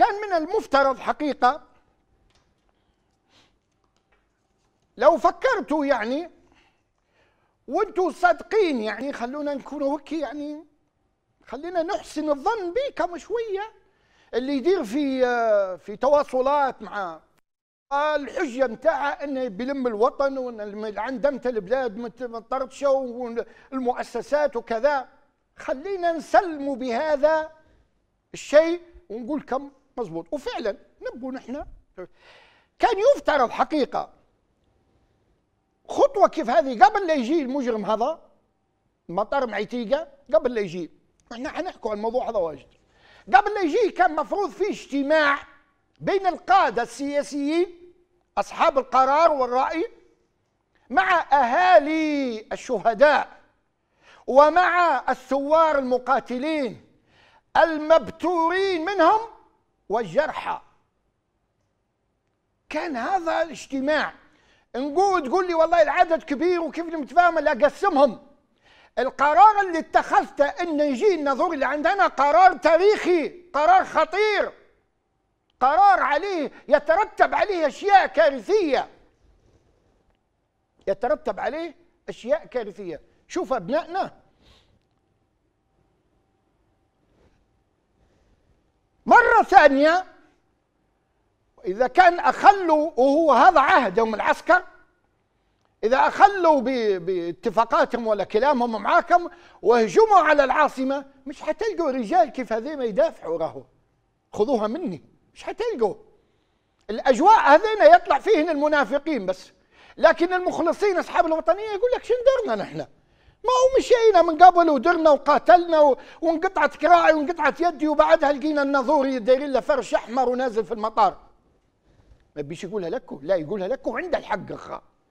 كان من المفترض حقيقة لو فكرتوا يعني وانتوا صادقين يعني خلونا نكونوا هكي يعني خلينا نحسن الظن بكم شوية اللي يدير في في تواصلات مع الحجه نتاعها انه بلم الوطن وان عندمت البلاد متطرطشه والمؤسسات وكذا خلينا نسلموا بهذا الشيء ونقول كم مزبوط وفعلا نبقوا نحن كان يفترض حقيقه خطوه كيف هذه قبل لا يجي المجرم هذا مطار معتيقه قبل لا يجي احنا حنحكوا عن الموضوع هذا واجد قبل لا يجي كان مفروض في اجتماع بين القاده السياسيين اصحاب القرار والراي مع اهالي الشهداء ومع الثوار المقاتلين المبتورين منهم والجرحى كان هذا الاجتماع نقول تقول لي والله العدد كبير وكيف نتفاهم اقسمهم القرار اللي اتخذته ان نجي نظر اللي عندنا قرار تاريخي قرار خطير قرار عليه يترتب عليه اشياء كارثيه يترتب عليه اشياء كارثيه شوف ابنائنا مرة ثانية إذا كان أخلوا وهو هذا عهدهم العسكر إذا أخلوا باتفاقاتهم ولا كلامهم معاكم وهجموا على العاصمة مش حتلقوا رجال كيف هذين يدافعوا راهو خذوها مني مش حتلقوا الأجواء هذين يطلع فيهن المنافقين بس لكن المخلصين أصحاب الوطنية يقول لك شن دورنا نحن ما هو مشينا من قبل ودرنا وقاتلنا وانقطعت كراعي وانقطعت يدي وبعدها لقينا الناظوري دايرين له فرش احمر ونازل في المطار ما بيش يقولها لكم لا يقولها لكم عنده الحق اخا